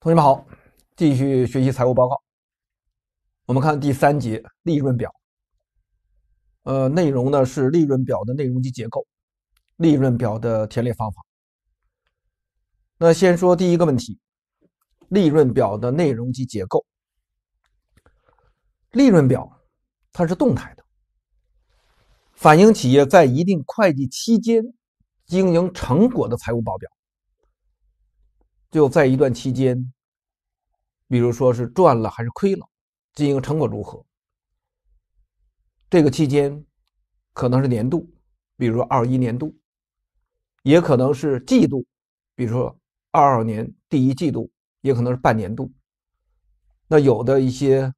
同学们好，继续学习财务报告。我们看第三节利润表。呃，内容呢是利润表的内容及结构，利润表的填列方法。那先说第一个问题，利润表的内容及结构。利润表它是动态的，反映企业在一定会计期间经营成果的财务报表。就在一段期间，比如说是赚了还是亏了，经营成果如何？这个期间可能是年度，比如说二一年度，也可能是季度，比如说二二年第一季度，也可能是半年度。那有的一些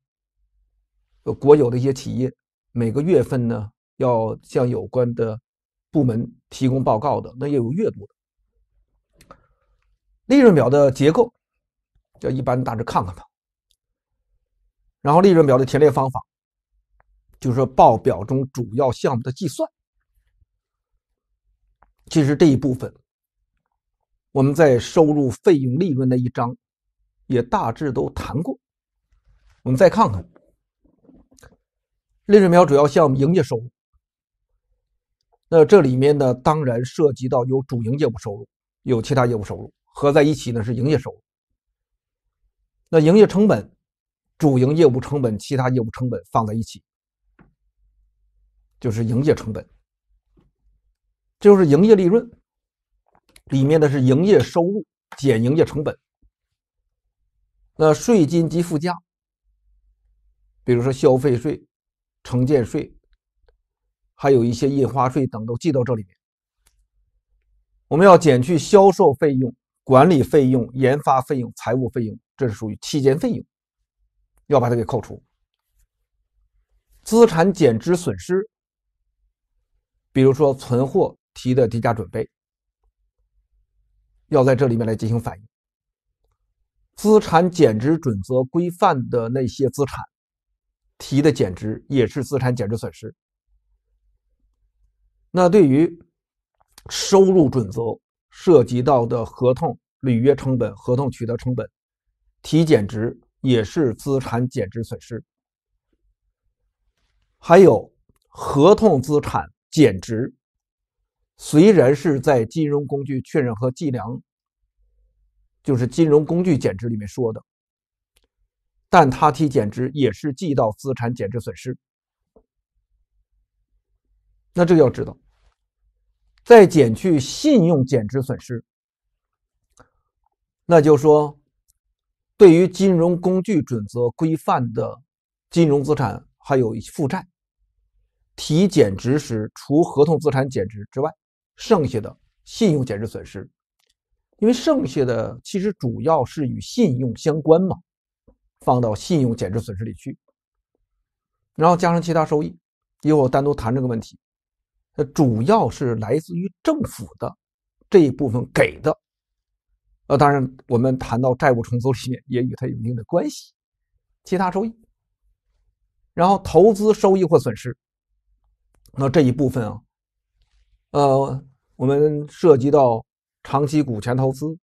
国有的一些企业，每个月份呢要向有关的部门提供报告的，那也有月度的。利润表的结构，就一般大致看看吧。然后，利润表的填列方法，就是说，报表中主要项目的计算。其实这一部分，我们在收入、费用、利润的一章，也大致都谈过。我们再看看利润表主要项目营业收入。那这里面呢，当然涉及到有主营业务收入，有其他业务收入。合在一起呢是营业收入。那营业成本，主营业务成本、其他业务成本放在一起，就是营业成本。这就是营业利润，里面的是营业收入减营业成本。那税金及附加，比如说消费税、城建税，还有一些印花税等都记到这里面。我们要减去销售费用。管理费用、研发费用、财务费用，这是属于期间费用，要把它给扣除。资产减值损失，比如说存货提的低价准备，要在这里面来进行反映。资产减值准则规范的那些资产提的减值，也是资产减值损失。那对于收入准则。涉及到的合同履约成本、合同取得成本，提减值也是资产减值损失。还有合同资产减值，虽然是在金融工具确认和计量，就是金融工具减值里面说的，但它提减值也是记到资产减值损失。那这个要知道。再减去信用减值损失，那就说，对于金融工具准则规范的金融资产还有负债，提减值时，除合同资产减值之外，剩下的信用减值损失，因为剩下的其实主要是与信用相关嘛，放到信用减值损失里去，然后加上其他收益，一会儿单独谈这个问题。主要是来自于政府的这一部分给的，呃，当然我们谈到债务重组里面也与它有一定的关系，其他收益，然后投资收益或损失，那这一部分啊，呃，我们涉及到长期股权投资，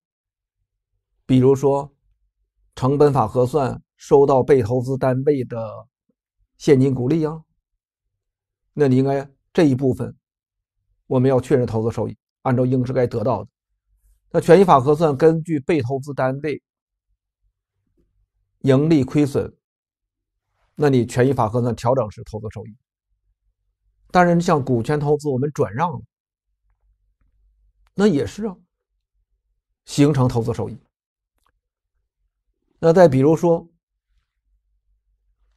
比如说成本法核算收到被投资单位的现金股利啊，那你应该这一部分。我们要确认投资收益，按照应是该得到的。那权益法核算，根据被投资单位盈利亏损，那你权益法核算调整时投资收益。当然，像股权投资我们转让了，那也是啊，形成投资收益。那再比如说《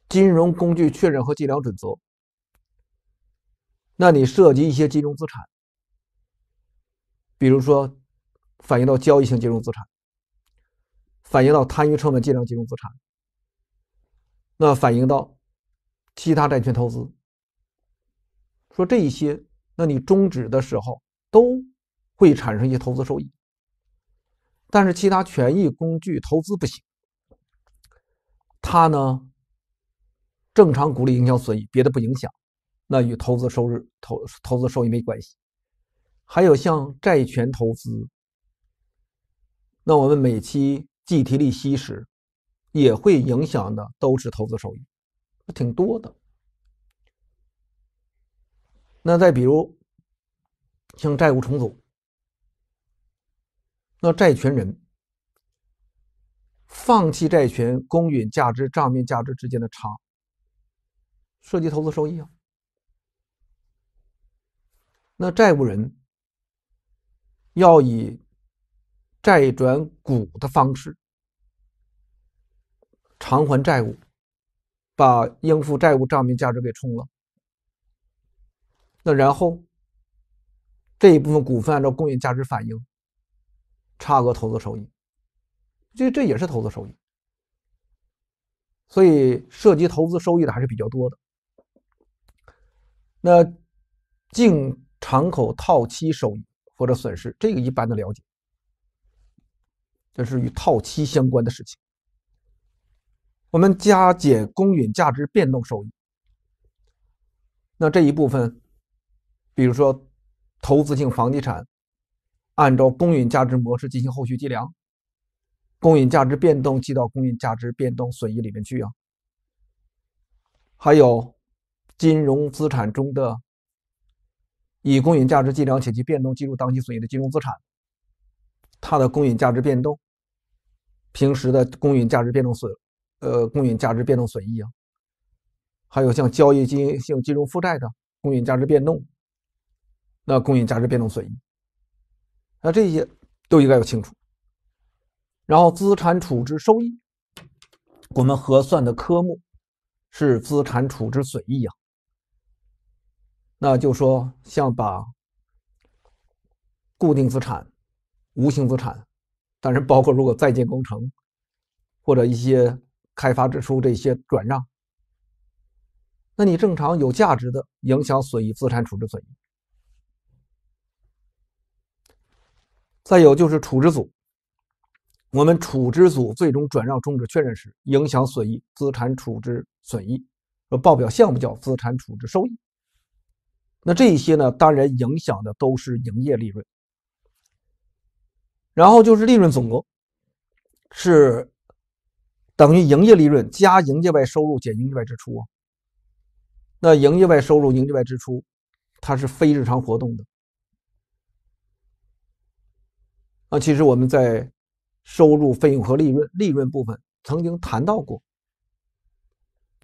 金融工具确认和计量准则》，那你涉及一些金融资产。比如说，反映到交易性金融资产，反映到摊余成本计量金融资产，那反映到其他债权投资，说这一些，那你终止的时候都会产生一些投资收益，但是其他权益工具投资不行，它呢正常鼓励营销损益，别的不影响，那与投资收入投投资收益没关系。还有像债权投资，那我们每期计提利息时，也会影响的都是投资收益，挺多的。那再比如，像债务重组，那债权人放弃债权公允价值、账面价值之间的差，涉及投资收益啊。那债务人。要以债转股的方式偿还债务，把应付债务账面价值给冲了。那然后这一部分股份按照公允价值反映差额投资收益，这这也是投资收益。所以涉及投资收益的还是比较多的。那净敞口套期收益。或者损失，这个一般的了解，这是与套期相关的事情。我们加减公允价值变动收益，那这一部分，比如说投资性房地产，按照公允价值模式进行后续计量，公允价值变动记到公允价值变动损益里面去啊。还有金融资产中的。以公允价值计量且其变动计入当期损益的金融资产，它的公允价值变动，平时的公允价值变动损，呃，公允价值变动损益啊，还有像交易金性金融负债的公允价值变动，那公允价值变动损益，那这些都应该要清楚。然后资产处置收益，我们核算的科目是资产处置损益啊。那就说，像把固定资产、无形资产，当然包括如果在建工程或者一些开发支出这些转让，那你正常有价值的，影响损益，资产处置损益。再有就是处置组，我们处置组最终转让终止确认时，影响损益，资产处置损益，说报表项目叫资产处置收益。那这一些呢，当然影响的都是营业利润，然后就是利润总额，是等于营业利润加营业外收入减营业外支出啊。那营业外收入、营业外支出，它是非日常活动的。那其实我们在收入、费用和利润、利润部分曾经谈到过。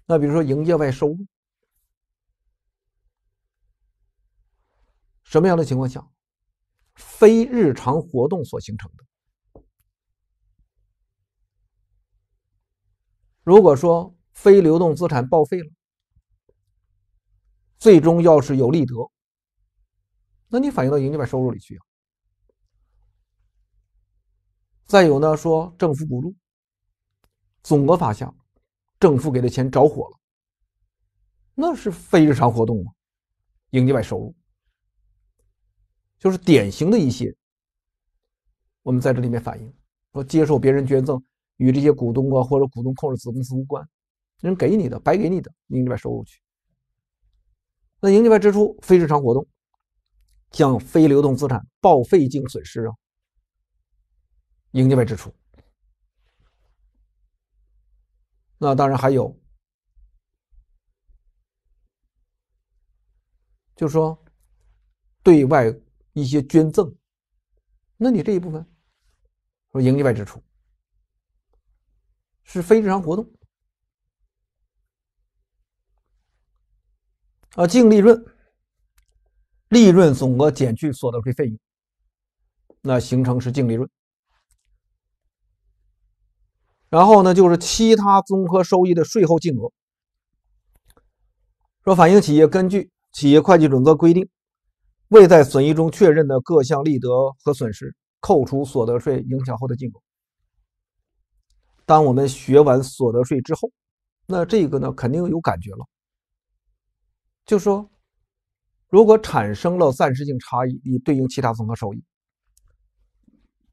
那比如说营业外收入。什么样的情况下，非日常活动所形成的？如果说非流动资产报废了，最终要是有利得，那你反映到营业外收入里去啊。再有呢，说政府补助，总额法下，政府给的钱着火了，那是非日常活动吗？营业外收入。就是典型的一些，我们在这里面反映，说接受别人捐赠与这些股东啊或者股东控制子公司无关，人给你的白给你的，营里边收入去。那营业外支出非日常活动，像非流动资产报废净损失啊，营业外支出。那当然还有，就是说对外。一些捐赠，那你这一部分说营业外支出是非日常活动啊，净利润利润总额减去所得税费用，那形成是净利润。然后呢，就是其他综合收益的税后净额，说反映企业根据企业会计准则规定。未在损益中确认的各项利得和损失，扣除所得税影响后的净额。当我们学完所得税之后，那这个呢肯定有感觉了。就说，如果产生了暂时性差异，以对应其他综合收益，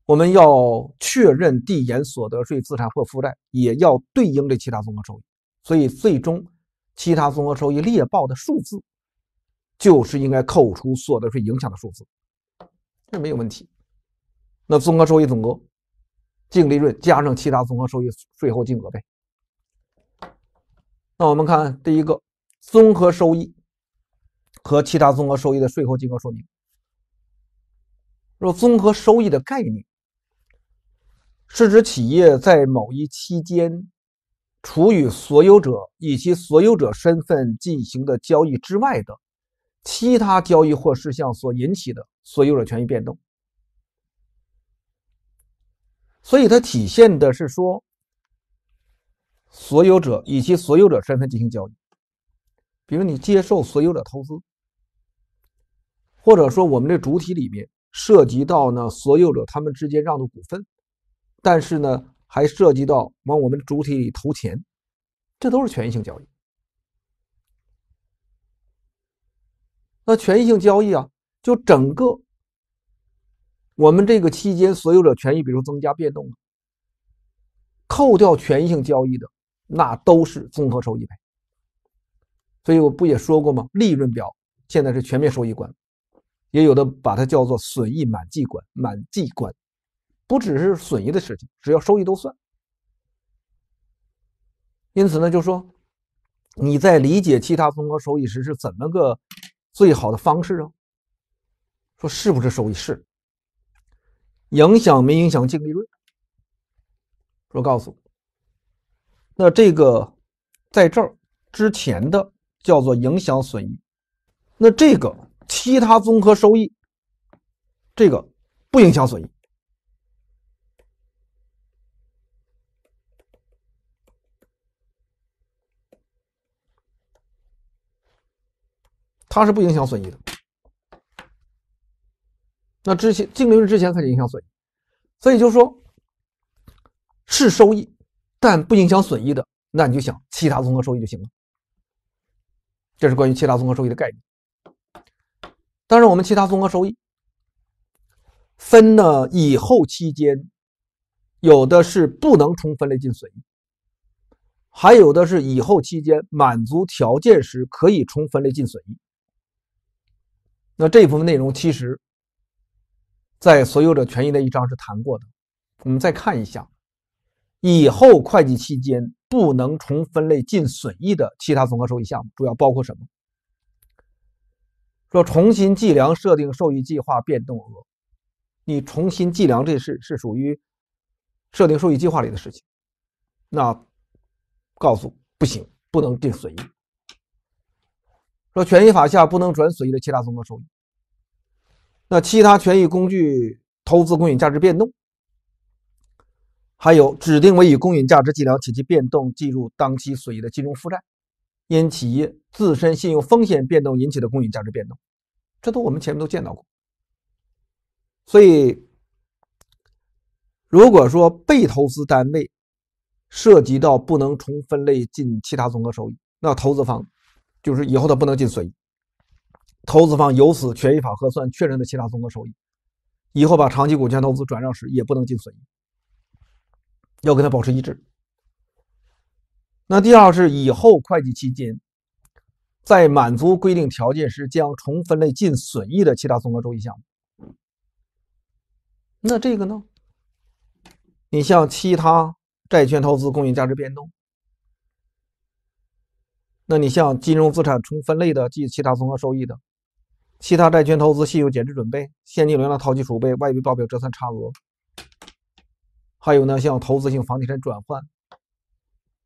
我们要确认递延所得税资产或负债，也要对应这其他综合收益。所以，最终其他综合收益列报的数字。就是应该扣除所得税影响的数字，这没有问题。那综合收益总额、净利润加上其他综合收益税后金额呗。那我们看第一个综合收益和其他综合收益的税后金额说明。若综合收益的概念是指企业在某一期间除与所有者以其所有者身份进行的交易之外的。其他交易或事项所引起的所有者权益变动，所以它体现的是说，所有者以其所有者身份进行交易，比如你接受所有者投资，或者说我们的主体里面涉及到呢所有者他们之间让渡股份，但是呢还涉及到往我们主体里投钱，这都是权益性交易。那权益性交易啊，就整个我们这个期间所有者权益，比如增加变动，扣掉权益性交易的，那都是综合收益呗。所以我不也说过吗？利润表现在是全面收益观，也有的把它叫做损益满计观、满计观，不只是损益的事情，只要收益都算。因此呢，就说你在理解其他综合收益时是怎么个？最好的方式啊，说是不是收益是，影响没影响净利润？说告诉我，那这个在这儿之前的叫做影响损益，那这个其他综合收益，这个不影响损益。它是不影响损益的，那之前净利润之前开始影响损，益，所以就是说，是收益但不影响损益的，那你就想其他综合收益就行了。这是关于其他综合收益的概念。但是我们其他综合收益分呢，以后期间有的是不能充分类进损益，还有的是以后期间满足条件时可以充分类进损益。那这一部分内容其实，在所有者权益的一章是谈过的。我们再看一下，以后会计期间不能重分类进损益的其他综合收益项目主要包括什么？说重新计量设定受益计划变动额，你重新计量这事是属于设定受益计划里的事情，那告诉不行，不能进损益。说权益法下不能转损益的其他综合收益，那其他权益工具投资公允价值变动，还有指定为以公允价值计量且其变动计入当期损益的金融负债，因企业自身信用风险变动引起的公允价值变动，这都我们前面都见到过。所以，如果说被投资单位涉及到不能重分类进其他综合收益，那投资方。就是以后它不能进损益，投资方由此权益法核算确认的其他综合收益，以后把长期股权投资转让时也不能进损益，要跟它保持一致。那第二是以后会计期间，在满足规定条件时，将重分类进损益的其他综合收益项目。那这个呢？你像其他债券投资公允价值变动。那你像金融资产重分类的记其他综合收益的，其他债权投资信用减值准备、现金流量套期储备、外币报表折算差额，还有呢，像投资性房地产转换，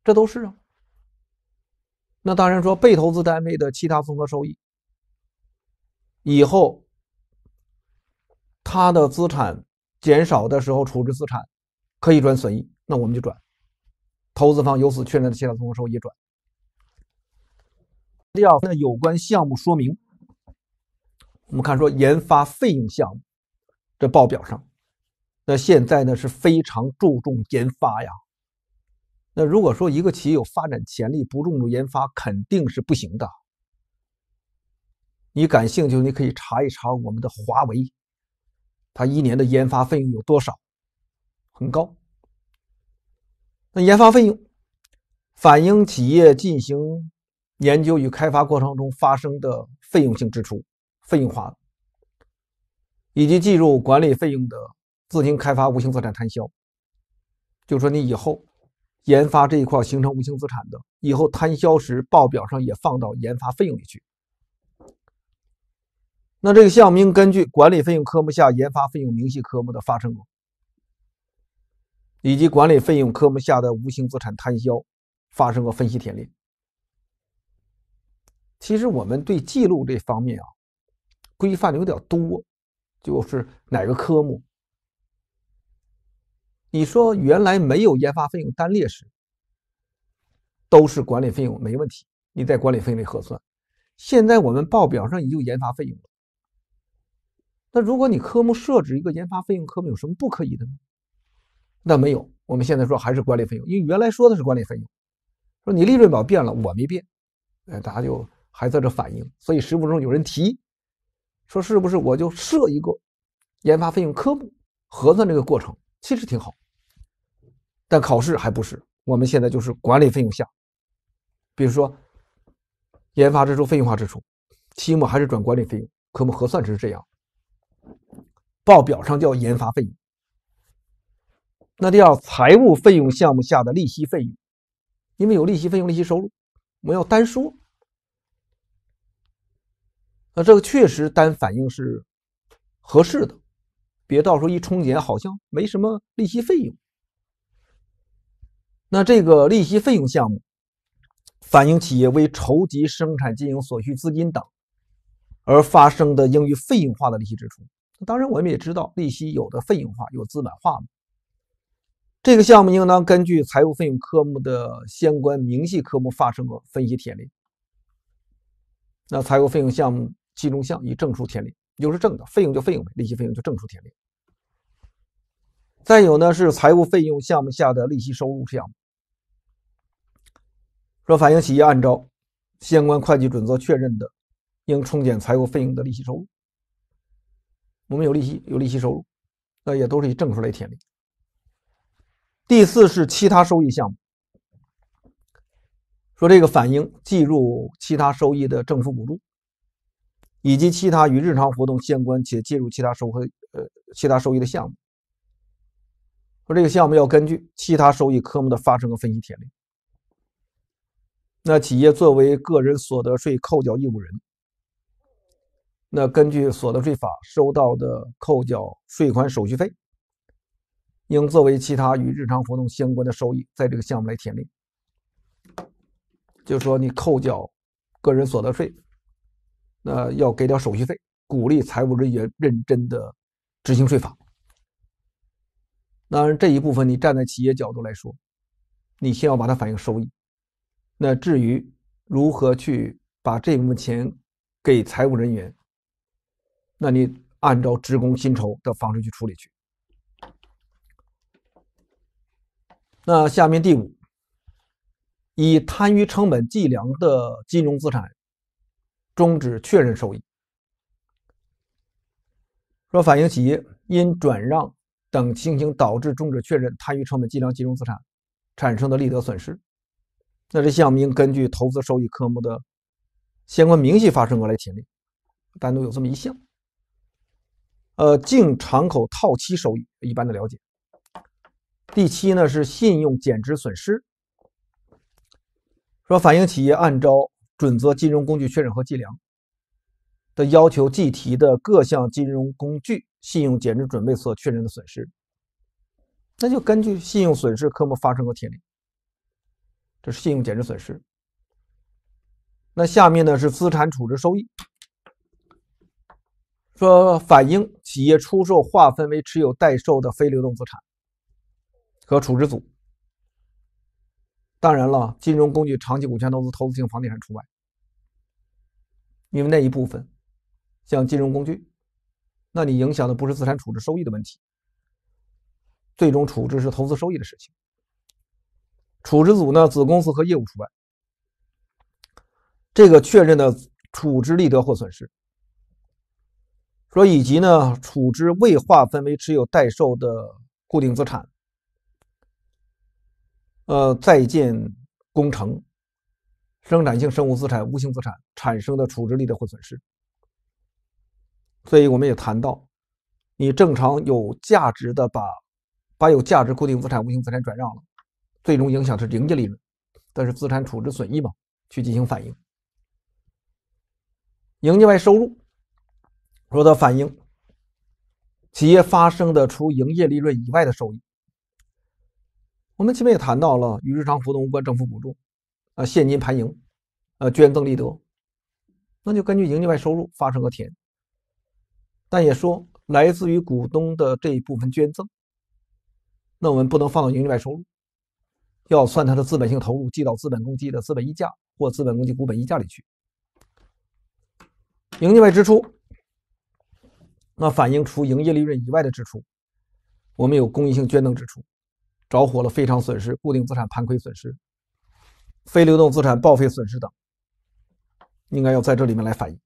这都是啊。那当然说被投资单位的其他综合收益以后它的资产减少的时候，处置资产可以转损益，那我们就转，投资方由此确认的其他综合收益转。第二，那有关项目说明，我们看说研发费用项目，这报表上，那现在呢是非常注重研发呀。那如果说一个企业有发展潜力，不注重研发肯定是不行的。你感兴趣，你可以查一查我们的华为，它一年的研发费用有多少，很高。那研发费用反映企业进行。研究与开发过程中发生的费用性支出、费用化，以及计入管理费用的自行开发无形资产摊销，就说，你以后研发这一块形成无形资产的，以后摊销时，报表上也放到研发费用里去。那这个项目应根据管理费用科目下研发费用明细科目的发生额，以及管理费用科目下的无形资产摊销发生额分析填列。其实我们对记录这方面啊，规范的有点多，就是哪个科目，你说原来没有研发费用单列时，都是管理费用没问题，你在管理费用核算。现在我们报表上已有研发费用了，那如果你科目设置一个研发费用科目，有什么不可以的呢？那没有，我们现在说还是管理费用，因为原来说的是管理费用，说你利润表变了，我没变，哎，大家就。还在这反映，所以实务中有人提说，是不是我就设一个研发费用科目核算这个过程，其实挺好。但考试还不是，我们现在就是管理费用下，比如说研发支出费用化支出，期末还是转管理费用科目核算，只是这样，报表上叫研发费用，那叫财务费用项目下的利息费用，因为有利息费用、利息收入，我们要单说。那这个确实单反应是合适的，别到时候一冲减好像没什么利息费用。那这个利息费用项目，反映企业为筹集生产经营所需资金等而发生的应于费用化的利息支出。当然我们也知道，利息有的费用化，有资本化嘛。这个项目应当根据财务费用科目的相关明细科目发生过分析填列。那财务费用项目。期中项以正数填列，有是正的费用就费用呗，利息费用就正数填列。再有呢是财务费用项目下的利息收入项目，说反映企业按照相关会计准则确认的应冲减财务费用的利息收入。我们有利息，有利息收入，那也都是以正数来填列。第四是其他收益项目，说这个反映计入其他收益的政府补助。以及其他与日常活动相关且介入其他收和呃其他收益的项目，说这个项目要根据其他收益科目的发生和分析填列。那企业作为个人所得税扣缴义务人，那根据所得税法收到的扣缴税款手续费，应作为其他与日常活动相关的收益，在这个项目来填列。就说你扣缴个人所得税。那要给点手续费，鼓励财务人员认真的执行税法。当然，这一部分你站在企业角度来说，你先要把它反映收益。那至于如何去把这部分钱给财务人员，那你按照职工薪酬的方式去处理去。那下面第五，以摊余成本计量的金融资产。终止确认收益，说反映企业因转让等情形导致终止确认摊余成本计量金融资产产生的利得损失，那这项应根据投资收益科目的相关明细发生额来填列，单独有这么一项。呃，净敞口套期收益一般的了解。第七呢是信用减值损失，说反映企业按照。准则金融工具确认和计量的要求计提的各项金融工具信用减值准备所确认的损失，那就根据信用损失科目发生额填列，这是信用减值损失。那下面呢是资产处置收益，说反映企业出售划分为持有待售的非流动资产和处置组。当然了，金融工具、长期股权投资、投资性房地产除外，因为那一部分像金融工具，那你影响的不是资产处置收益的问题，最终处置是投资收益的事情。处置组呢，子公司和业务除外，这个确认的处置利得或损失，说以及呢，处置未划分为持有待售的固定资产。呃，在建工程、生产性生物资产、无形资产产生的处置力的或损失，所以我们也谈到，你正常有价值的把把有价值固定资产、无形资产转让了，最终影响是营业利润，但是资产处置损益嘛，去进行反映。营业外收入，说的反映企业发生的除营业利润以外的收益。我们前面也谈到了与日常活动无关政府补助，啊现金盘盈，呃捐赠利得，那就根据营业外收入发生额填。但也说来自于股东的这一部分捐赠，那我们不能放到营业外收入，要算它的资本性投入记到资本公积的资本溢价或资本公积股本溢价里去。营业外支出，那反映出营业利润以外的支出，我们有公益性捐赠支出。着火了，非常损失、固定资产盘亏损失、非流动资产报废损失等，应该要在这里面来反映。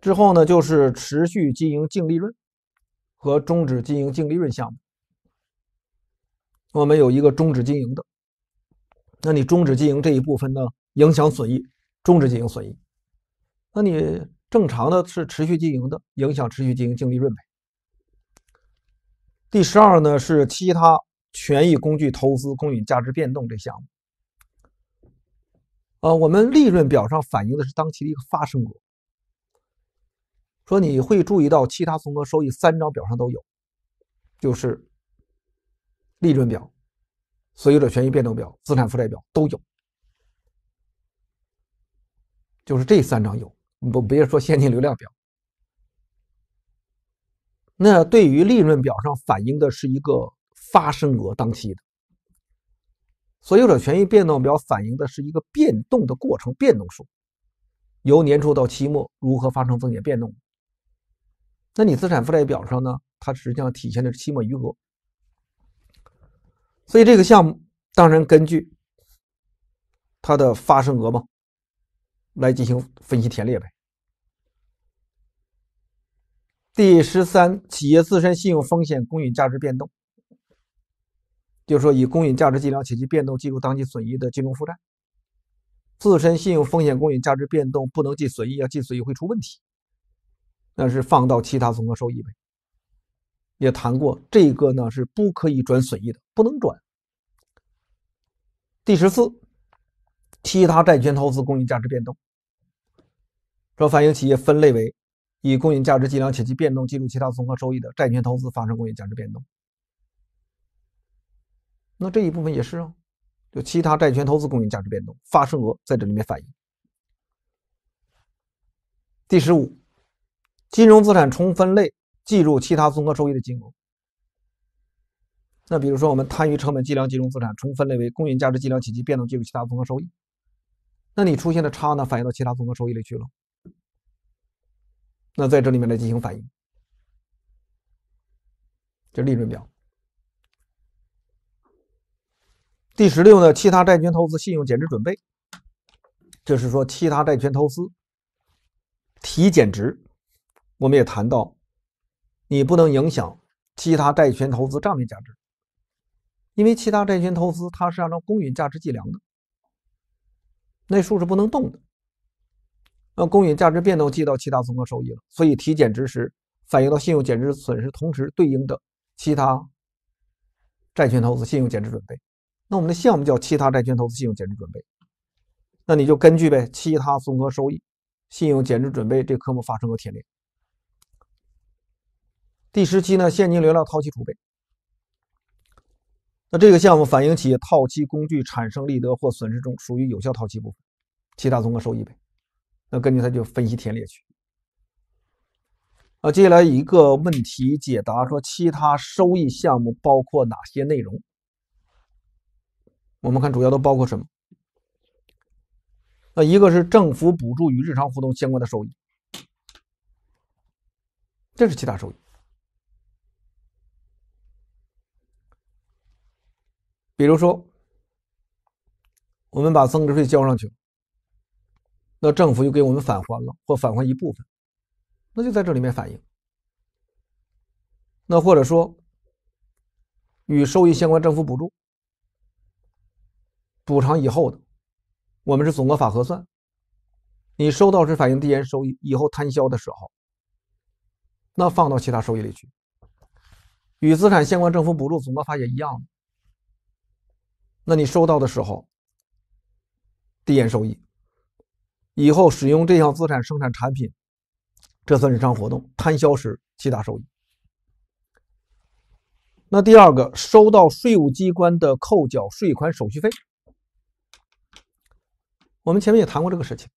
之后呢，就是持续经营净利润和终止经营净利润项目。我们有一个终止经营的，那你终止经营这一部分呢，影响损益，终止经营损益。那你正常的是持续经营的，影响持续经营净利润呗。第十二呢是其他权益工具投资公允价值变动这项目，呃，我们利润表上反映的是当期的一个发生额。说你会注意到其他综合收益三张表上都有，就是利润表、所有者权益变动表、资产负债表都有，就是这三张有，不别说现金流量表。那对于利润表上反映的是一个发生额，当期的；所有者权益变动表反映的是一个变动的过程，变动数，由年初到期末如何发生增减变动。那你资产负债表上呢？它实际上体现的是期末余额，所以这个项目当然根据它的发生额嘛，来进行分析填列呗。第十三，企业自身信用风险公允价值变动，就是说以公允价值计量且其变动计入当期损益的金融负债，自身信用风险公允价值变动不能计损益啊，计损益会出问题，那是放到其他综合收益呗。也谈过这个呢，是不可以转损益的，不能转。第十四，其他债权投资公允价值变动，这反映企业分类为。以公允价值计量且其变动计入其他综合收益的债权投资发生公允价值变动，那这一部分也是啊，就其他债权投资公允价值变动发生额在这里面反映。第十五，金融资产重分类计入其他综合收益的金额。那比如说，我们摊余成本计量金融资产重分类为公允价值计量且其变动计入其他综合收益，那你出现的差呢，反映到其他综合收益里去了。那在这里面来进行反应，这利润表。第十六呢，其他债权投资信用减值准备，就是说其他债权投资提减值，我们也谈到，你不能影响其他债权投资账面价值，因为其他债权投资它是按照公允价值计量的，那数是不能动的。那公允价值变动记到其他综合收益了，所以提减值时反映到信用减值损失，同时对应的其他债权投资信用减值准备。那我们的项目叫其他债权投资信用减值准备。那你就根据呗，其他综合收益、信用减值准备这科目发生额填列。第十期呢，现金流量套期储备。那这个项目反映企业套期工具产生利得或损失中属于有效套期部分，其他综合收益呗。那根据它就分析填列去。啊，接下来一个问题解答：说其他收益项目包括哪些内容？我们看主要都包括什么？那一个是政府补助与日常活动相关的收益，这是其他收益。比如说，我们把增值税交上去。那政府又给我们返还了，或返还一部分，那就在这里面反映。那或者说，与收益相关政府补助补偿以后的，我们是总额法核算。你收到是反映递延收益，以后摊销的时候，那放到其他收益里去。与资产相关政府补助总额法也一样。那你收到的时候，递延收益。以后使用这项资产生产产品，这算日常活动摊销时其他收益。那第二个，收到税务机关的扣缴税款手续费，我们前面也谈过这个事情。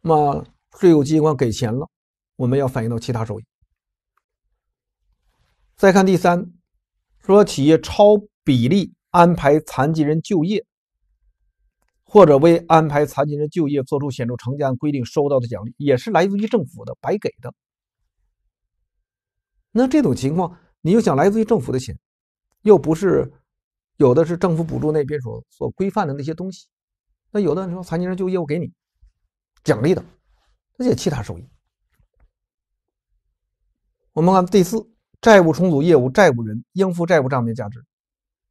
那税务机关给钱了，我们要反映到其他收益。再看第三，说企业超比例安排残疾人就业。或者为安排残疾人就业做出显著成绩，按规定收到的奖励也是来自于政府的，白给的。那这种情况，你又想来自于政府的钱，又不是有的是政府补助那边所所规范的那些东西。那有的人说残疾人就业我给你奖励的，那也其他收益。我们看第四，债务重组业务，债务人应付债务账面价值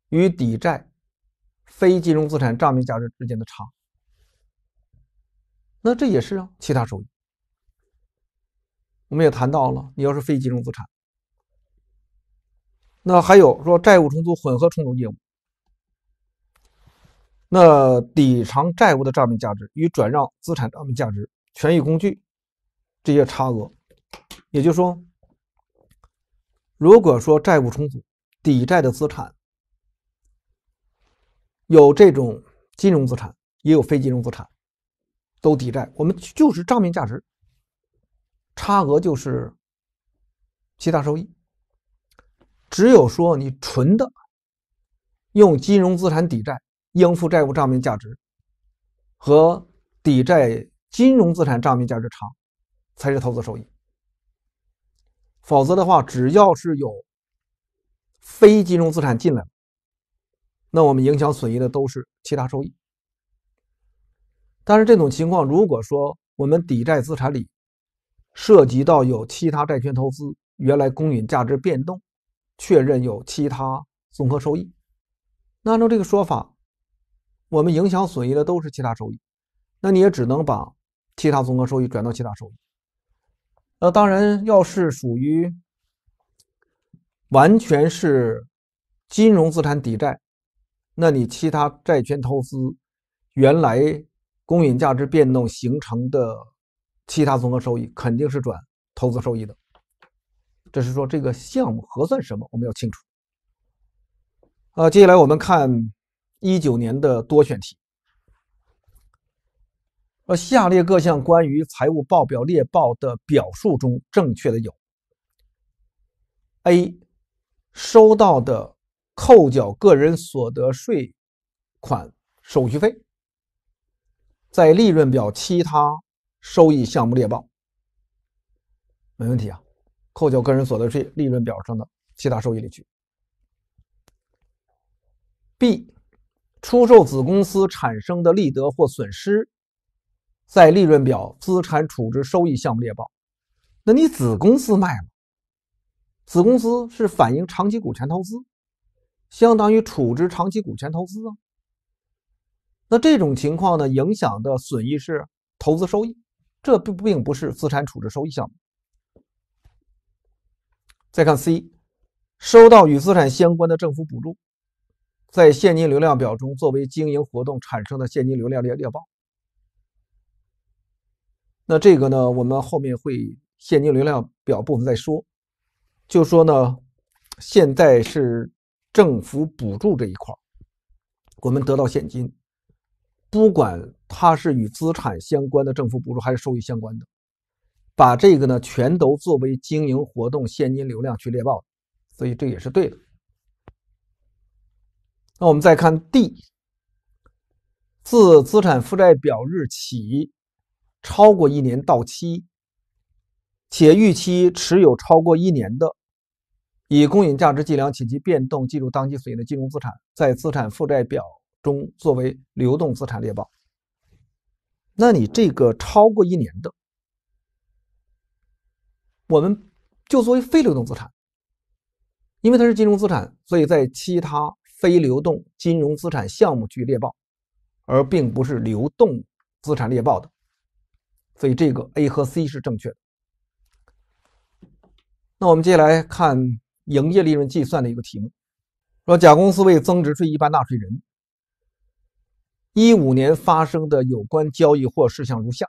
与抵债。非金融资产账面价值之间的差，那这也是啊，其他收益。我们也谈到了，你要是非金融资产，那还有说债务重组、混合重组业务，那抵偿债务的账面价值与转让资产账面价值、权益工具这些差额，也就是说，如果说债务重组抵债的资产。有这种金融资产，也有非金融资产，都抵债，我们就是账面价值差额就是其他收益。只有说你纯的用金融资产抵债，应付债务账面价值和抵债金融资产账面价值差才是投资收益。否则的话，只要是有非金融资产进来。那我们影响损益的都是其他收益，但是这种情况，如果说我们抵债资产里涉及到有其他债权投资，原来公允价值变动确认有其他综合收益，那按照这个说法，我们影响损益的都是其他收益，那你也只能把其他综合收益转到其他收益。那当然，要是属于完全是金融资产抵债。那你其他债券投资，原来公允价值变动形成的其他综合收益，肯定是转投资收益的。这是说这个项目核算什么，我们要清楚。啊，接下来我们看一九年的多选题。呃，下列各项关于财务报表列报的表述中正确的有：A，收到的。扣缴个人所得税款手续费，在利润表其他收益项目列报，没问题啊。扣缴个人所得税，利润表上的其他收益里去。B，出售子公司产生的利得或损失，在利润表资产处置收益项目列报。那你子公司卖了，子公司是反映长期股权投资。相当于处置长期股权投资啊，那这种情况呢，影响的损益是投资收益，这并并不是资产处置收益项目。再看 C，收到与资产相关的政府补助，在现金流量表中作为经营活动产生的现金流量列列报。那这个呢，我们后面会现金流量表部分再说，就说呢，现在是。政府补助这一块，我们得到现金，不管它是与资产相关的政府补助还是收益相关的，把这个呢全都作为经营活动现金流量去列报，所以这也是对的。那我们再看 D，自资产负债表日起超过一年到期且预期持有超过一年的。以公允价值计量及变动计入当期损益的金融资产，在资产负债表中作为流动资产列报。那你这个超过一年的，我们就作为非流动资产，因为它是金融资产，所以在其他非流动金融资产项目去列报，而并不是流动资产列报的。所以这个 A 和 C 是正确的。那我们接下来看。营业利润计算的一个题目，说甲公司为增值税一般纳税人，一五年发生的有关交易或事项如下。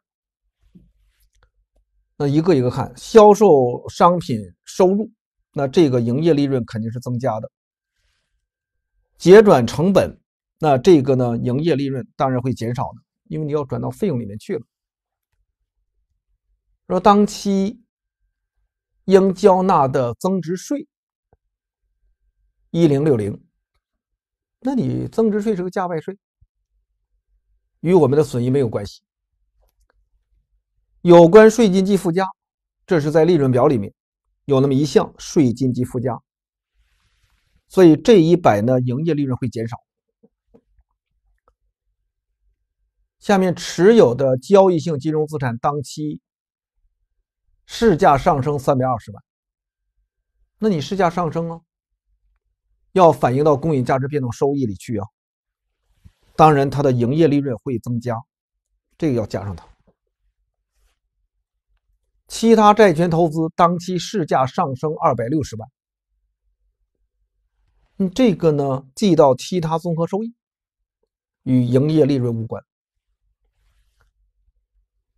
那一个一个看，销售商品收入，那这个营业利润肯定是增加的。结转成本，那这个呢，营业利润当然会减少的，因为你要转到费用里面去了。说当期应交纳的增值税。一零六零，那你增值税是个价外税，与我们的损益没有关系。有关税金及附加，这是在利润表里面有那么一项税金及附加，所以这一百呢，营业利润会减少。下面持有的交易性金融资产当期市价上升三百二十万，那你市价上升啊？要反映到公允价值变动收益里去啊。当然，它的营业利润会增加，这个要加上它。其他债权投资当期市价上升二百六十万，嗯，这个呢，记到其他综合收益，与营业利润无关。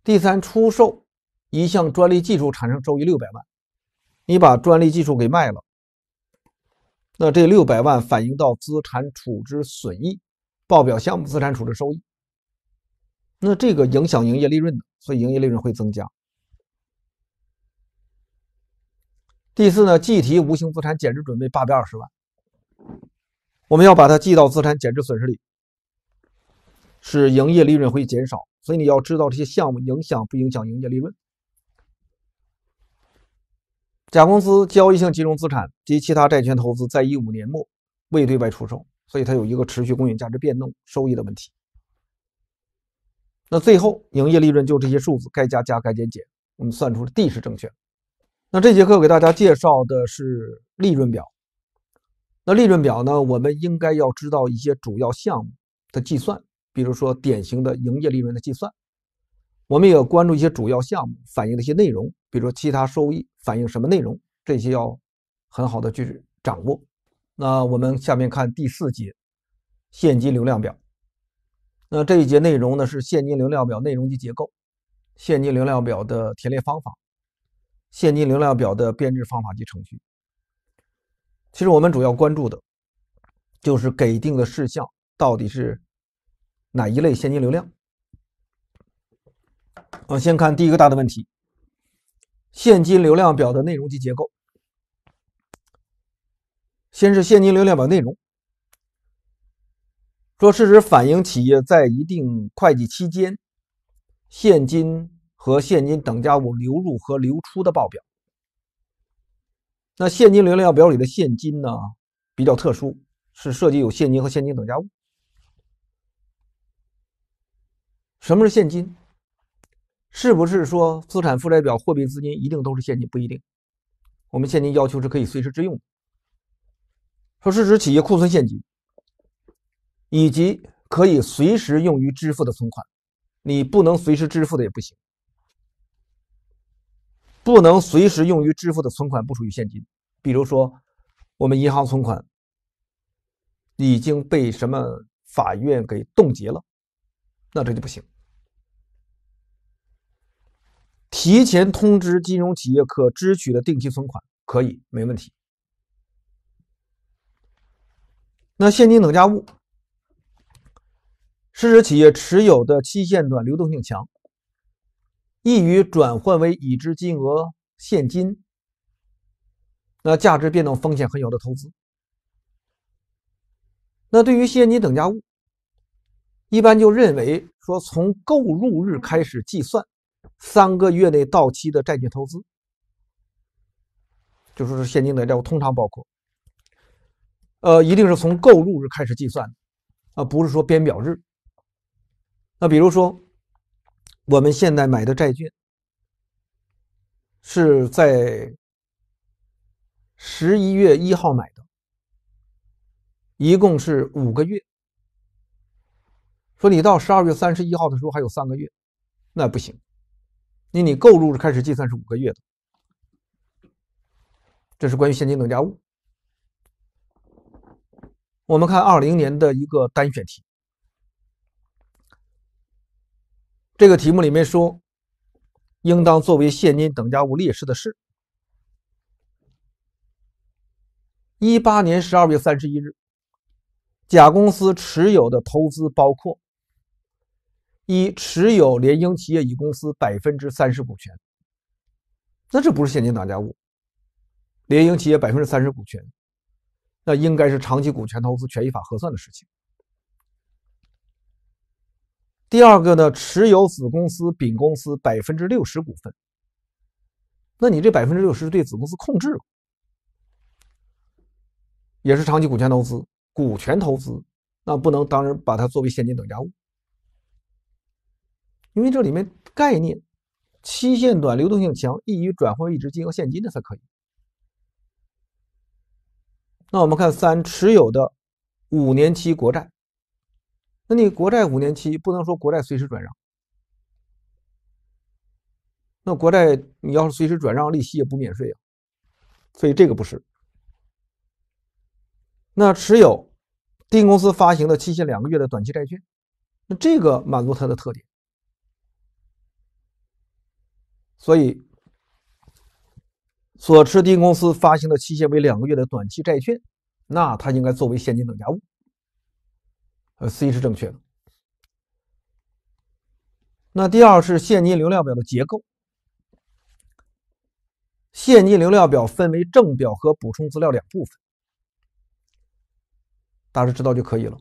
第三，出售一项专利技术产生收益六百万，你把专利技术给卖了。那这六百万反映到资产处置损益，报表项目资产处置收益。那这个影响营业利润的，所以营业利润会增加。第四呢，计提无形资产减值准备八百二十万，我们要把它记到资产减值损失里，是营业利润会减少。所以你要知道这些项目影响不影响营业利润。甲公司交易性金融资产及其他债权投资在一五年末未对外出售，所以它有一个持续公允价值变动收益的问题。那最后营业利润就这些数字该加加该减减，我们算出了 D 是正确。那这节课给大家介绍的是利润表。那利润表呢，我们应该要知道一些主要项目的计算，比如说典型的营业利润的计算，我们也要关注一些主要项目反映的一些内容。比如其他收益反映什么内容，这些要很好的去掌握。那我们下面看第四节现金流量表。那这一节内容呢是现金流量表内容及结构、现金流量表的填列方法、现金流量表的编制方法及程序。其实我们主要关注的就是给定的事项到底是哪一类现金流量。我们先看第一个大的问题。现金流量表的内容及结构，先是现金流量表内容，说是指反映企业在一定会计期间现金和现金等价物流入和流出的报表。那现金流量表里的现金呢，比较特殊，是涉及有现金和现金等价物。什么是现金？是不是说资产负债表货币资金一定都是现金？不一定。我们现金要求是可以随时支用。说是指企业库存现金，以及可以随时用于支付的存款。你不能随时支付的也不行。不能随时用于支付的存款不属于现金。比如说，我们银行存款已经被什么法院给冻结了，那这就不行。提前通知金融企业可支取的定期存款可以没问题。那现金等价物是指企业持有的期限短、流动性强、易于转换为已知金额现金、那价值变动风险很小的投资。那对于现金等价物，一般就认为说从购入日开始计算。三个月内到期的债券投资，就是现金的债务，通常包括，呃，一定是从购入日开始计算，啊，不是说编表日。那比如说，我们现在买的债券，是在十一月一号买的，一共是五个月，说你到十二月三十一号的时候还有三个月，那不行。你购入开始计算是五个月的，这是关于现金等价物。我们看二零年的一个单选题，这个题目里面说，应当作为现金等价物列示的是，一八年十二月三十一日，甲公司持有的投资包括。一持有联营企业乙公司百分之三十股权，那这不是现金等价物。联营企业百分之三十股权，那应该是长期股权投资权益法核算的事情。第二个呢，持有子公司丙公司百分之六十股份，那你这百分之六十对子公司控制了，也是长期股权投资，股权投资，那不能当然把它作为现金等价物。因为这里面概念，期限短、流动性强、易于转换为直金额现金的才可以。那我们看三持有的五年期国债，那你国债五年期不能说国债随时转让，那国债你要是随时转让，利息也不免税啊，所以这个不是。那持有定公司发行的期限两个月的短期债券，那这个满足它的特点。所以，所持丁公司发行的期限为两个月的短期债券，那它应该作为现金等价物。呃，C 是正确的。那第二是现金流量表的结构。现金流量表分为正表和补充资料两部分，大家知道就可以了。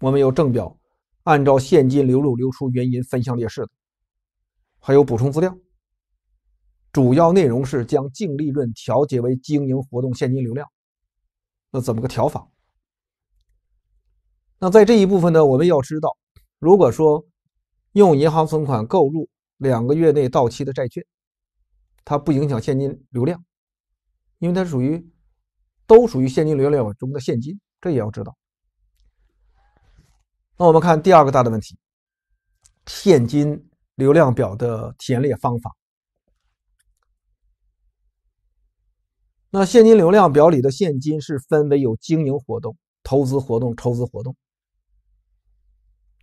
我们有正表，按照现金流入流出原因分项列示的。还有补充资料，主要内容是将净利润调节为经营活动现金流量。那怎么个调法？那在这一部分呢，我们要知道，如果说用银行存款购入两个月内到期的债券，它不影响现金流量，因为它属于都属于现金流量中的现金，这也要知道。那我们看第二个大的问题，现金。流量表的填列方法。那现金流量表里的现金是分为有经营活动、投资活动、筹资活动，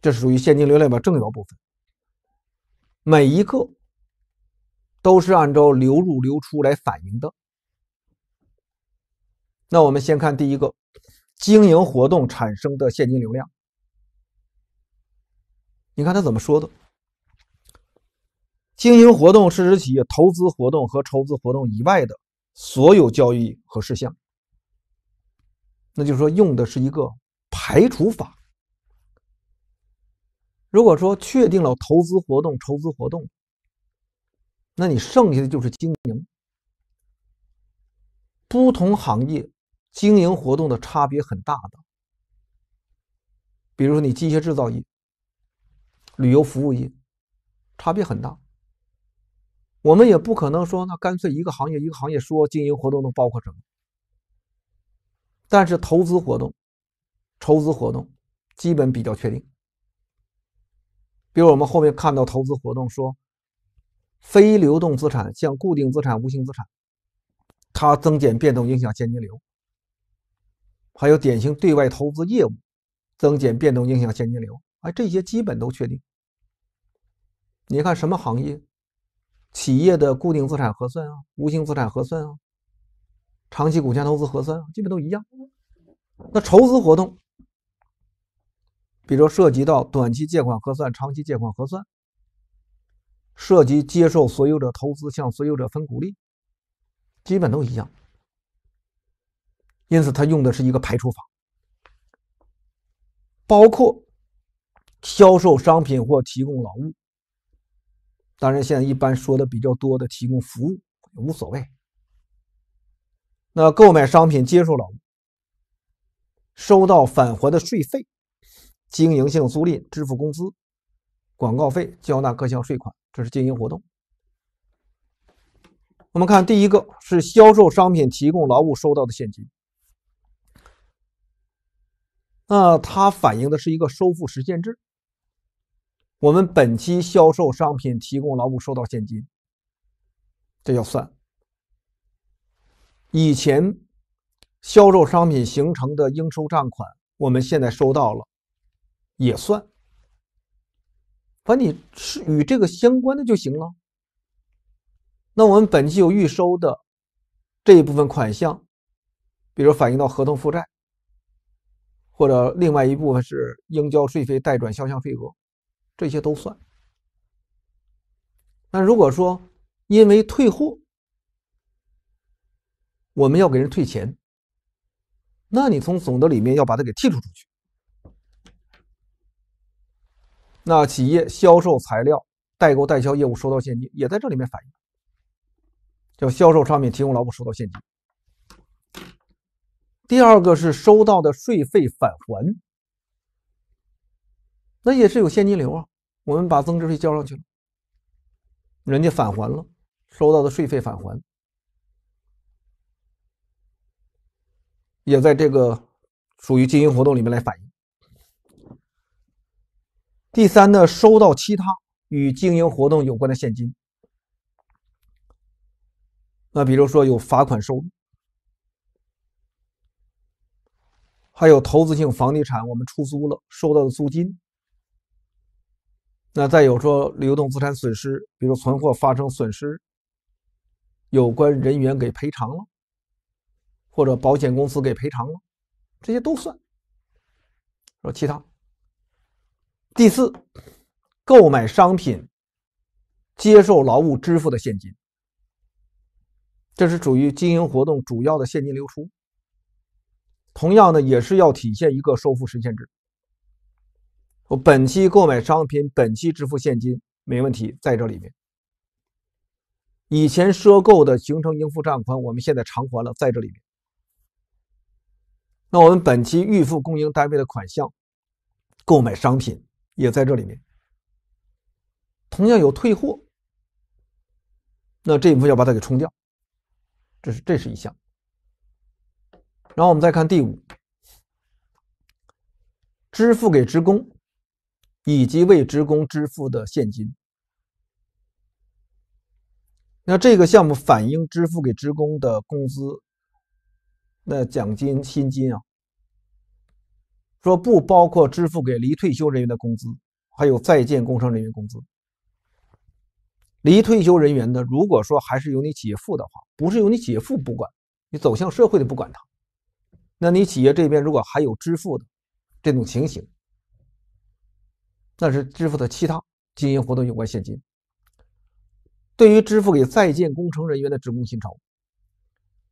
这是属于现金流量表重要部分。每一个都是按照流入流出来反映的。那我们先看第一个，经营活动产生的现金流量。你看他怎么说的？经营活动是指企业投资活动和筹资活动以外的所有交易和事项。那就是说，用的是一个排除法。如果说确定了投资活动、筹资活动，那你剩下的就是经营。不同行业经营活动的差别很大的，比如说你机械制造业、旅游服务业，差别很大。我们也不可能说，那干脆一个行业一个行业说经营活动都包括什么？但是投资活动、筹资活动基本比较确定。比如我们后面看到投资活动说，非流动资产向固定资产、无形资产，它增减变动影响现金流。还有典型对外投资业务，增减变动影响现金流。哎，这些基本都确定。你看什么行业？企业的固定资产核算啊，无形资产核算啊，长期股权投资核算啊，基本都一样。那筹资活动，比如涉及到短期借款核算、长期借款核算，涉及接受所有者投资、向所有者分股利，基本都一样。因此，他用的是一个排除法，包括销售商品或提供劳务。当然，现在一般说的比较多的提供服务无所谓。那购买商品、接受劳务、收到返还的税费、经营性租赁、支付工资、广告费、交纳各项税款，这是经营活动。我们看第一个是销售商品、提供劳务收到的现金，那它反映的是一个收付实现制。我们本期销售商品，提供劳务收到现金，这要算。以前销售商品形成的应收账款，我们现在收到了，也算。把你是与这个相关的就行了。那我们本期有预收的这一部分款项，比如反映到合同负债，或者另外一部分是应交税费代转销项税额。这些都算。那如果说因为退货，我们要给人退钱，那你从总的里面要把它给剔除出去。那企业销售材料、代购代销业务收到现金也在这里面反映，叫销售商品提供劳务收到现金。第二个是收到的税费返还，那也是有现金流啊。我们把增值税交上去了，人家返还了，收到的税费返还，也在这个属于经营活动里面来反映。第三呢，收到其他与经营活动有关的现金，那比如说有罚款收入，还有投资性房地产，我们出租了，收到的租金。那再有说流动资产损失，比如存货发生损失，有关人员给赔偿了，或者保险公司给赔偿了，这些都算。说其他。第四，购买商品、接受劳务支付的现金，这是属于经营活动主要的现金流出。同样呢，也是要体现一个收付实现制。我本期购买商品，本期支付现金没问题，在这里面。以前赊购的形成应付账款，我们现在偿还了，在这里面。那我们本期预付供应单位的款项，购买商品也在这里面。同样有退货，那这部分要把它给冲掉，这是这是一项。然后我们再看第五，支付给职工。以及为职工支付的现金，那这个项目反映支付给职工的工资，那奖金、薪金啊，说不包括支付给离退休人员的工资，还有在建工程人员工资。离退休人员呢，如果说还是由你企业付的话，不是由你企业付，不管你走向社会的，不管他，那你企业这边如果还有支付的这种情形。那是支付的其他经营活动有关现金。对于支付给在建工程人员的职工薪酬，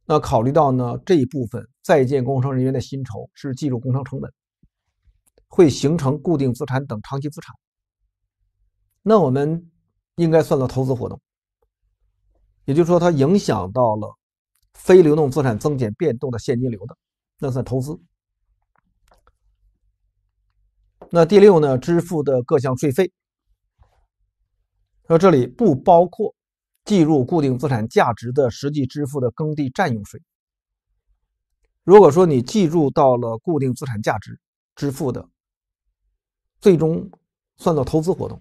那考虑到呢这一部分在建工程人员的薪酬是计入工程成本，会形成固定资产等长期资产。那我们应该算作投资活动，也就是说它影响到了非流动资产增减变动的现金流的，那算投资。那第六呢？支付的各项税费，说这里不包括计入固定资产价值的实际支付的耕地占用税。如果说你计入到了固定资产价值支付的，最终算到投资活动，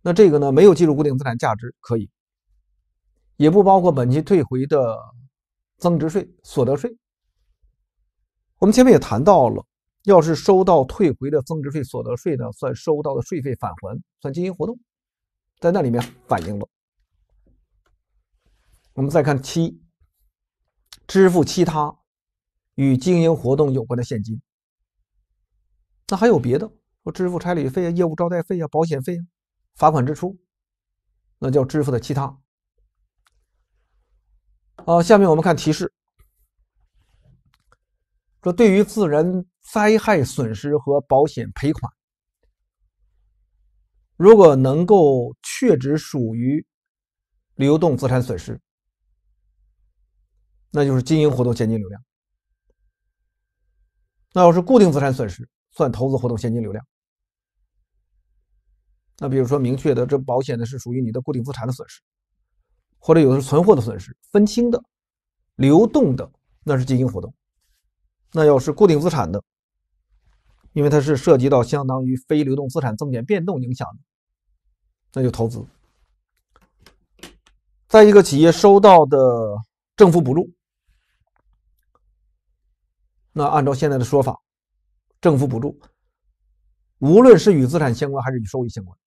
那这个呢没有计入固定资产价值可以，也不包括本期退回的增值税、所得税。我们前面也谈到了。要是收到退回的增值税、所得税呢，算收到的税费返还，算经营活动，在那里面反映了。我们再看七，支付其他与经营活动有关的现金。那还有别的，说支付差旅费啊、业务招待费啊、保险费、啊、罚款支出，那叫支付的其他。啊，下面我们看提示。说对于自然灾害损失和保险赔款，如果能够确指属于流动资产损失，那就是经营活动现金流量；那要是固定资产损失，算投资活动现金流量。那比如说明确的，这保险呢是属于你的固定资产的损失，或者有的是存货的损失，分清的、流动的，那是经营活动。那要是固定资产的，因为它是涉及到相当于非流动资产增减变动影响的，那就投资。再一个，企业收到的政府补助，那按照现在的说法，政府补助，无论是与资产相关还是与收益相关，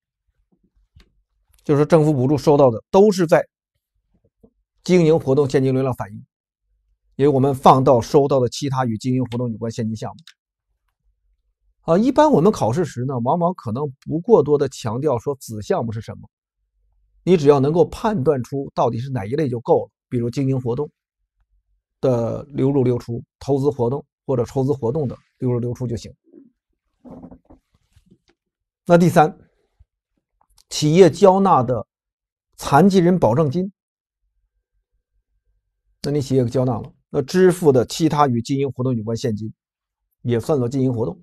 就是政府补助收到的，都是在经营活动现金流量反映。因为我们放到收到的其他与经营活动有关现金项目啊，一般我们考试时呢，往往可能不过多的强调说子项目是什么，你只要能够判断出到底是哪一类就够了。比如经营活动的流入流出、投资活动或者筹资活动的流入流出就行。那第三，企业交纳的残疾人保证金，那你企业交纳了。支付的其他与经营活动有关现金，也算作经营活动。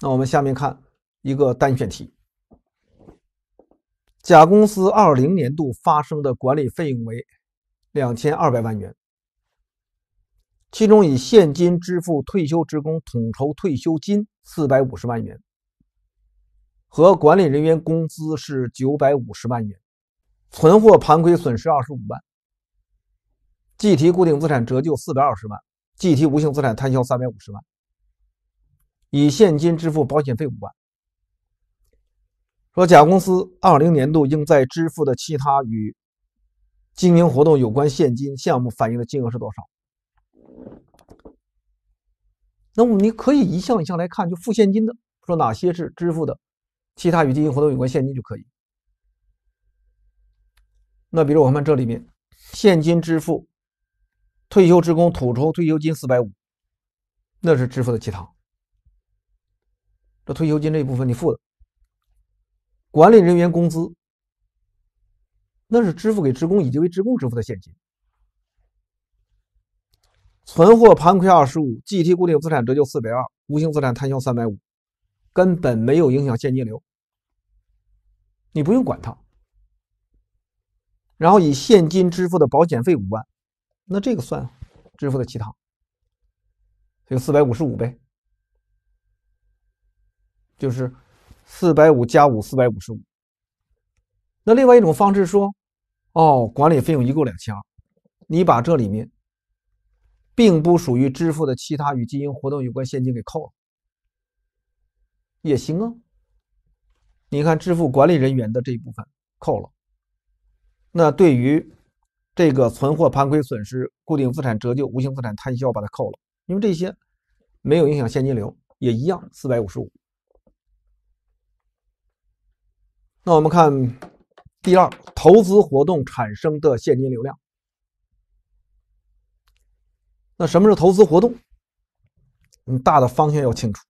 那我们下面看一个单选题：甲公司二零年度发生的管理费用为两千二百万元，其中以现金支付退休职工统筹退休金四百五十万元，和管理人员工资是九百五十万元，存货盘亏损失二十五万。计提固定资产折旧四百二十万，计提无形资产摊销三百五十万，以现金支付保险费五万。说甲公司二零年度应在支付的其他与经营活动有关现金项目反映的金额是多少？那么你可以一项一项来看，就付现金的，说哪些是支付的其他与经营活动有关现金就可以。那比如我们这里面现金支付。退休职工统筹退休金四百五，那是支付的其他。这退休金这一部分你付的，管理人员工资，那是支付给职工以及为职工支付的现金。存货盘亏二十五，计提固定资产折旧四百二，无形资产摊销三百五，根本没有影响现金流，你不用管它。然后以现金支付的保险费五万。那这个算支付的其他，就四百五十五呗，就是四百五加五，四百五十五。那另外一种方式说，哦，管理费用一共两千二，你把这里面并不属于支付的其他与经营活动有关现金给扣了，也行啊。你看支付管理人员的这一部分扣了，那对于。这个存货盘亏损失、固定资产折旧、无形资产摊销，把它扣了。因为这些没有影响现金流，也一样四百五十五。那我们看第二，投资活动产生的现金流量。那什么是投资活动？你大的方向要清楚，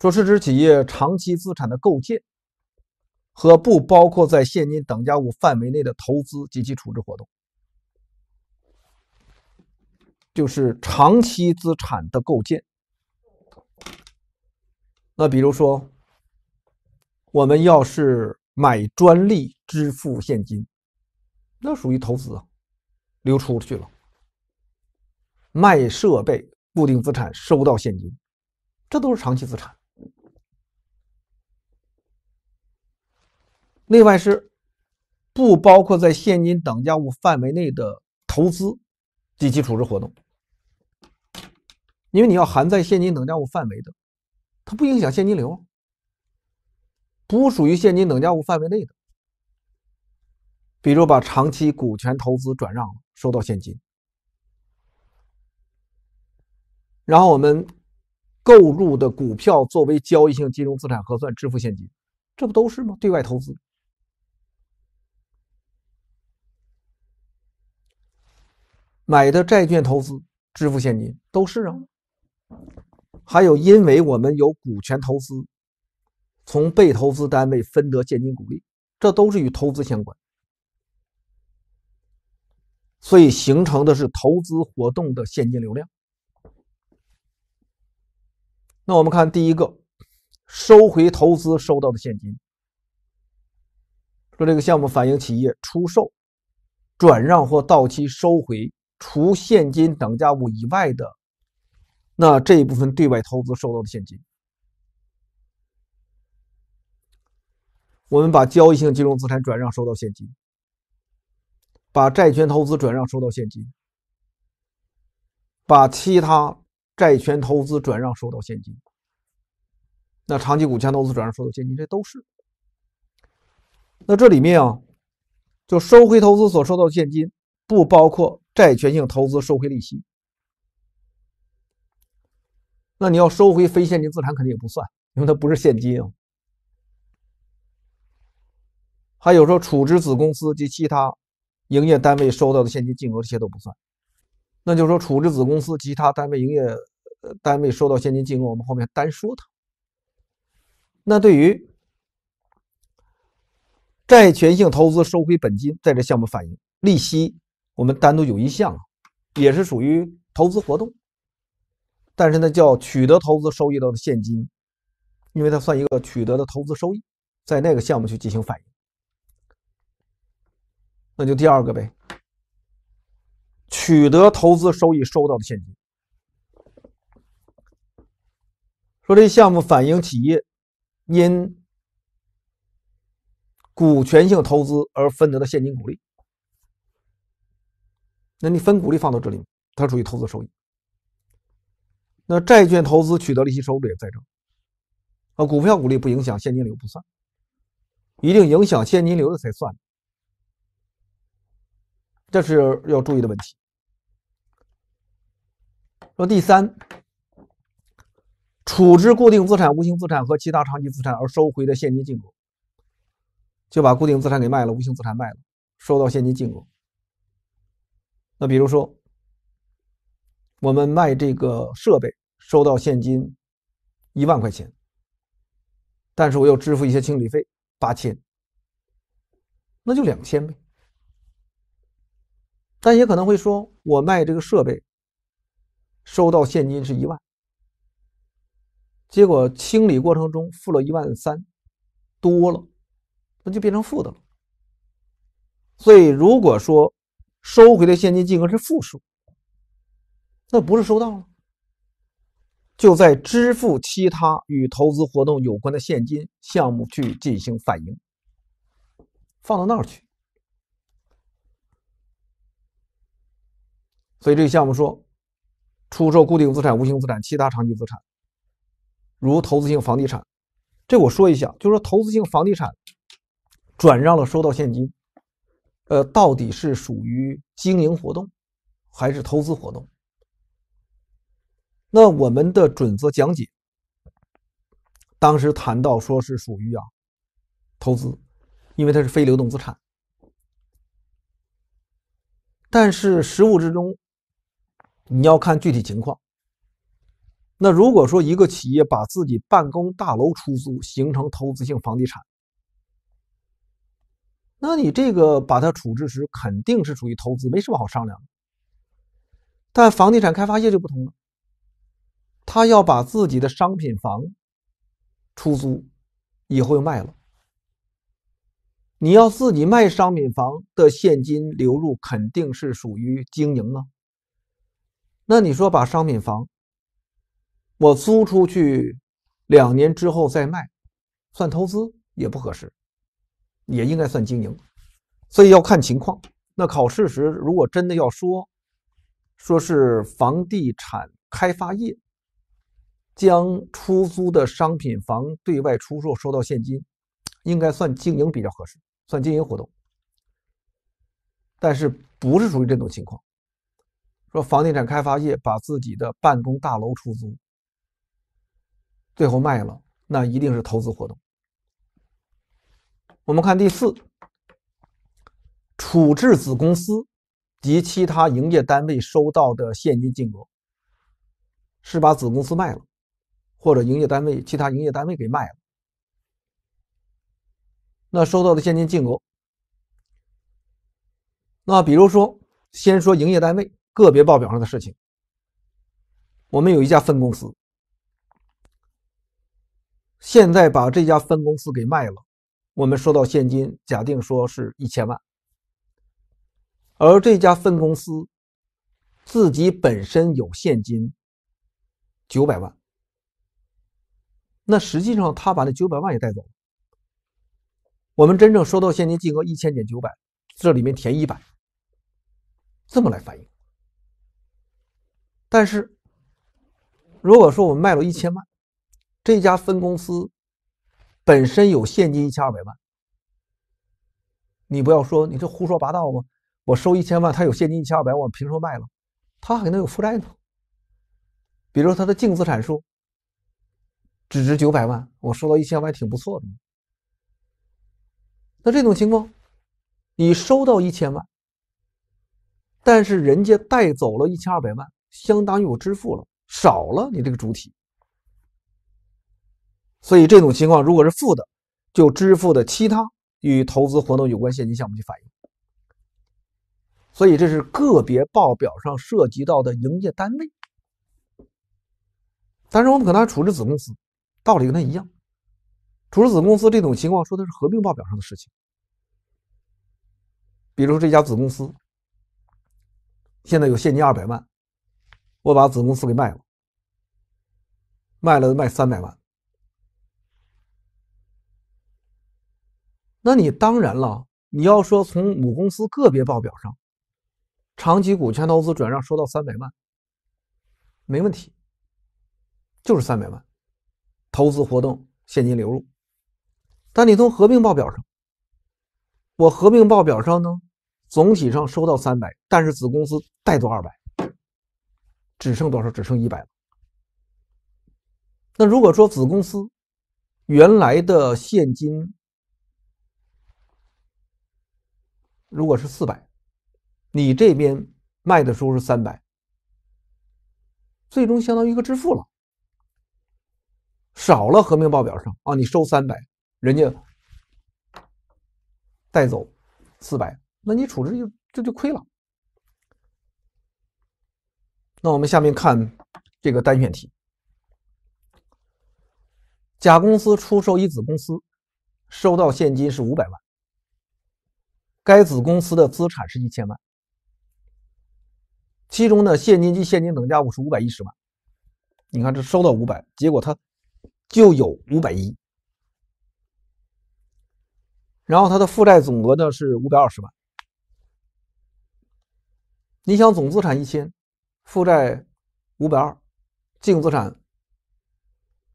说是指企业长期资产的构建。和不包括在现金等价物范围内的投资及其处置活动，就是长期资产的构建。那比如说，我们要是买专利支付现金，那属于投资，啊，流出去了；卖设备、固定资产收到现金，这都是长期资产。另外是不包括在现金等价物范围内的投资及其处置活动，因为你要含在现金等价物范围的，它不影响现金流，不属于现金等价物范围内的，比如把长期股权投资转让了，收到现金，然后我们购入的股票作为交易性金融资产核算，支付现金，这不都是吗？对外投资。买的债券投资支付现金都是啊，还有因为我们有股权投资，从被投资单位分得现金股利，这都是与投资相关，所以形成的是投资活动的现金流量。那我们看第一个，收回投资收到的现金，说这个项目反映企业出售、转让或到期收回。除现金等价物以外的，那这一部分对外投资收到的现金，我们把交易性金融资产转让收到现金，把债权投资转让收到现金，把其他债权投资转让收到现金，那长期股权投资转让收到现金，这都是。那这里面啊，就收回投资所收到的现金，不包括。债权性投资收回利息，那你要收回非现金资产肯定也不算，因为它不是现金啊。还有说处置子公司及其他营业单位收到的现金金额这些都不算。那就是说处置子公司其他单位营业单位收到现金金额，我们后面单说它。那对于债权性投资收回本金，在这项目反映利息。我们单独有一项，也是属于投资活动，但是呢，叫取得投资收益到的现金，因为它算一个取得的投资收益，在那个项目去进行反映，那就第二个呗，取得投资收益收到的现金，说这项目反映企业因股权性投资而分得的现金股利。那你分股利放到这里它属于投资收益。那债券投资取得利息收入也在这，啊，股票股利不影响现金流，不算。一定影响现金流的才算。这是要注意的问题。说第三，处置固定资产、无形资产和其他长期资产而收回的现金净额，就把固定资产给卖了，无形资产卖了，收到现金净额。那比如说，我们卖这个设备，收到现金一万块钱，但是我又支付一些清理费八千，那就两千呗。但也可能会说，我卖这个设备，收到现金是一万，结果清理过程中付了一万三，多了，那就变成负的了。所以如果说，收回的现金金额是负数，那不是收到了？就在支付其他与投资活动有关的现金项目去进行反映，放到那儿去。所以这个项目说，出售固定资产、无形资产、其他长期资产，如投资性房地产。这我说一下，就说投资性房地产转让了，收到现金。呃，到底是属于经营活动，还是投资活动？那我们的准则讲解，当时谈到说是属于啊投资，因为它是非流动资产。但是实务之中，你要看具体情况。那如果说一个企业把自己办公大楼出租，形成投资性房地产。那你这个把它处置时肯定是属于投资，没什么好商量的。但房地产开发业就不同了，他要把自己的商品房出租，以后又卖了。你要自己卖商品房的现金流入肯定是属于经营啊。那你说把商品房我租出去两年之后再卖，算投资也不合适。也应该算经营，所以要看情况。那考试时如果真的要说，说是房地产开发业将出租的商品房对外出售收到现金，应该算经营比较合适，算经营活动。但是不是属于这种情况？说房地产开发业把自己的办公大楼出租，最后卖了，那一定是投资活动。我们看第四，处置子公司及其他营业单位收到的现金净额，是把子公司卖了，或者营业单位其他营业单位给卖了，那收到的现金净额，那比如说，先说营业单位个别报表上的事情，我们有一家分公司，现在把这家分公司给卖了。我们收到现金，假定说是一千万，而这家分公司自己本身有现金九百万，那实际上他把那九百万也带走，我们真正收到现金金额一千减九百，这里面填一百，这么来反映。但是如果说我们卖了一千万，这家分公司。本身有现金一千二百万，你不要说你这胡说八道吗？我收一千万，他有现金一千二百万，凭什么卖了，他还能有负债呢。比如他的净资产数只值九百万，我收到一千万挺不错的。那这种情况，你收到一千万，但是人家带走了一千二百万，相当于我支付了少了，你这个主体。所以这种情况如果是负的，就支付的其他与投资活动有关现金项目去反映。所以这是个别报表上涉及到的营业单位。但是我们可能还处置子公司，道理跟它一样。处置子公司这种情况说的是合并报表上的事情。比如说这家子公司现在有现金二百万，我把子公司给卖了，卖了卖三百万。那你当然了，你要说从母公司个别报表上，长期股权投资转让收到三百万，没问题，就是三百万，投资活动现金流入。但你从合并报表上，我合并报表上呢，总体上收到三百，但是子公司带走二百，只剩多少？只剩一百了。那如果说子公司原来的现金，如果是四百，你这边卖的时候是三百，最终相当于一个支付了，少了合并报表上啊，你收三百，人家带走四百，那你处置就这就亏了。那我们下面看这个单选题：甲公司出售一子公司，收到现金是五百万。该子公司的资产是一千万，其中呢现金及现金等价物是五百一十万，你看这收到五百，结果他就有五百一，然后他的负债总额呢是五百二十万，你想总资产一千，负债五百二，净资产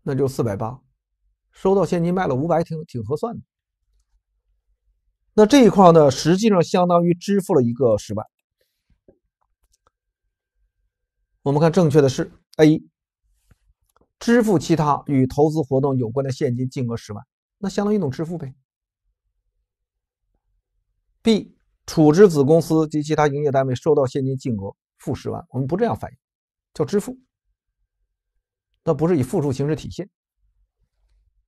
那就四百八，收到现金卖了五百，挺挺合算的。那这一块呢，实际上相当于支付了一个十万。我们看正确的是 A，支付其他与投资活动有关的现金金额十万，那相当于一种支付呗。B 处置子公司及其他营业单位收到现金金额负十万，我们不这样反译，叫支付，那不是以负数形式体现。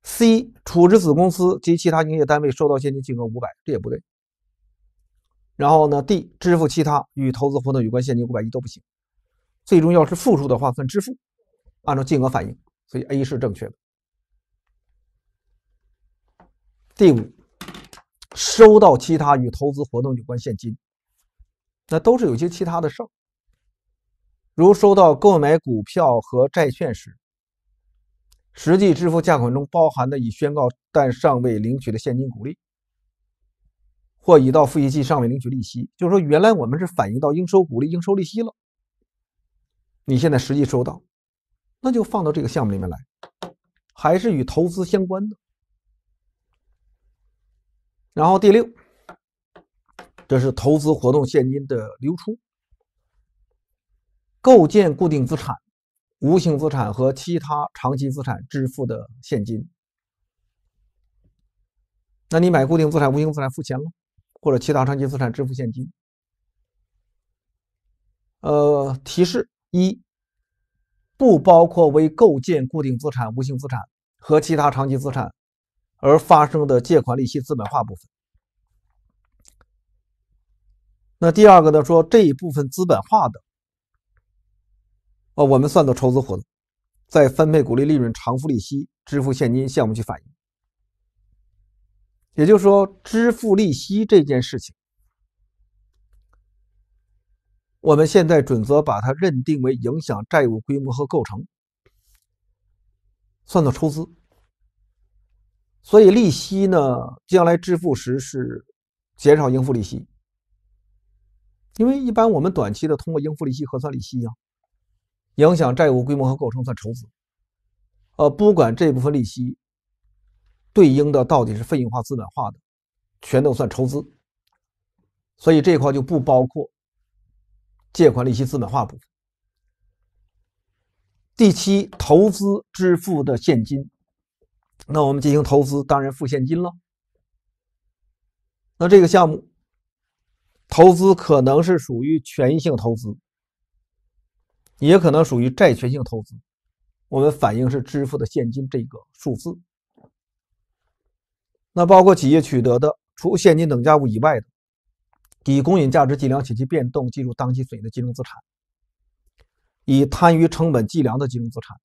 C 处置子公司及其他营业单位收到现金金额五百，这也不对。然后呢，D 支付其他与投资活动有关现金五百一都不行。最终要是负数的话，算支付，按照金额反映。所以 A 是正确的。第五，收到其他与投资活动有关现金，那都是有些其他的事儿，如收到购买股票和债券时。实际支付价款中包含的已宣告但尚未领取的现金股利，或已到付息期尚未领取利息，就是说，原来我们是反映到应收股利、应收利息了。你现在实际收到，那就放到这个项目里面来，还是与投资相关的。然后第六，这是投资活动现金的流出，构建固定资产。无形资产和其他长期资产支付的现金。那你买固定资产、无形资产付钱吗？或者其他长期资产支付现金？呃，提示一，不包括为构建固定资产、无形资产和其他长期资产而发生的借款利息资本化部分。那第二个呢？说这一部分资本化的。哦，我们算到筹资活动，再分配股利、利润、偿付利息、支付现金项目去反映。也就是说，支付利息这件事情，我们现在准则把它认定为影响债务规模和构成，算到筹资。所以，利息呢，将来支付时是减少应付利息，因为一般我们短期的通过应付利息核算利息呀。影响债务规模和构成算筹资，呃，不管这部分利息对应的到底是费用化、资本化的，全都算筹资。所以这块就不包括借款利息资本化部分。第七，投资支付的现金，那我们进行投资，当然付现金了。那这个项目投资可能是属于权益性投资。也可能属于债权性投资，我们反映是支付的现金这个数字。那包括企业取得的除现金等价物以外的，以公允价值计量且其变动计入当期损益的金融资产，以摊余成本计量的金融资产，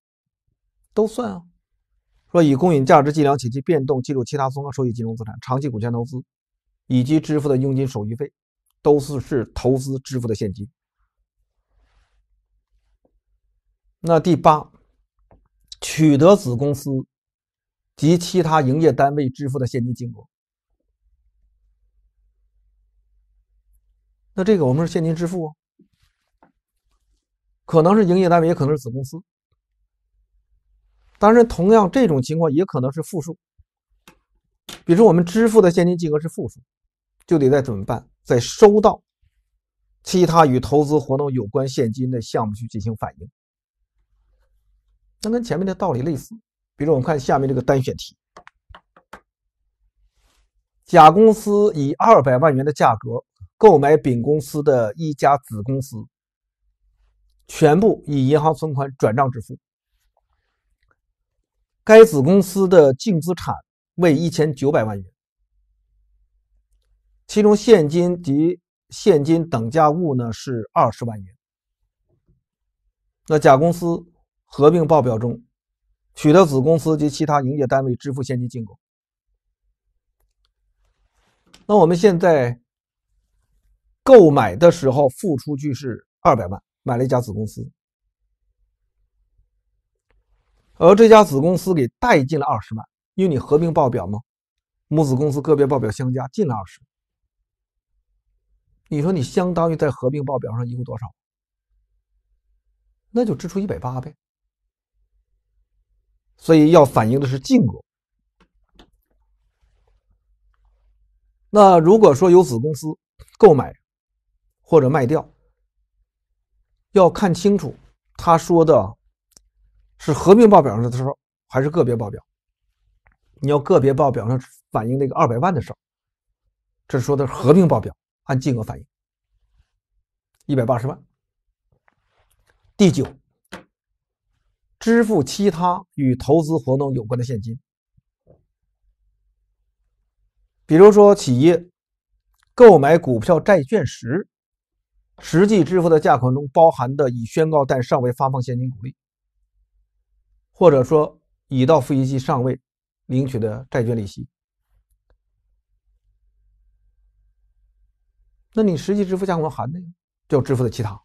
都算啊。说以公允价值计量且其变动计入其他综合收益金融资产、长期股权投资，以及支付的佣金、手续费，都是是投资支付的现金。那第八，取得子公司及其他营业单位支付的现金金额，那这个我们是现金支付啊，可能是营业单位，也可能是子公司。当然，同样这种情况也可能是负数，比如我们支付的现金金额是负数，就得再怎么办？再收到其他与投资活动有关现金的项目去进行反映。那跟前面的道理类似，比如我们看下面这个单选题：甲公司以二百万元的价格购买丙公司的一家子公司，全部以银行存款转账支付。该子公司的净资产为一千九百万元，其中现金及现金等价物呢是二十万元。那甲公司。合并报表中取得子公司及其他营业单位支付现金进口。那我们现在购买的时候付出去是二百万，买了一家子公司，而这家子公司给带进了二十万，因为你合并报表嘛，母子公司个别报表相加进了二十，你说你相当于在合并报表上一共多少？那就支出一百八呗。所以要反映的是净额。那如果说有子公司购买或者卖掉，要看清楚他说的是合并报表上的时候，还是个别报表。你要个别报表上反映那个二百万的事儿，这说的是合并报表按金额反映，一百八十万。第九。支付其他与投资活动有关的现金，比如说企业购买股票、债券时，实际支付的价款中包含的已宣告但尚未发放现金股利，或者说已到付息期尚未领取的债券利息，那你实际支付价款含的，就支付的其他。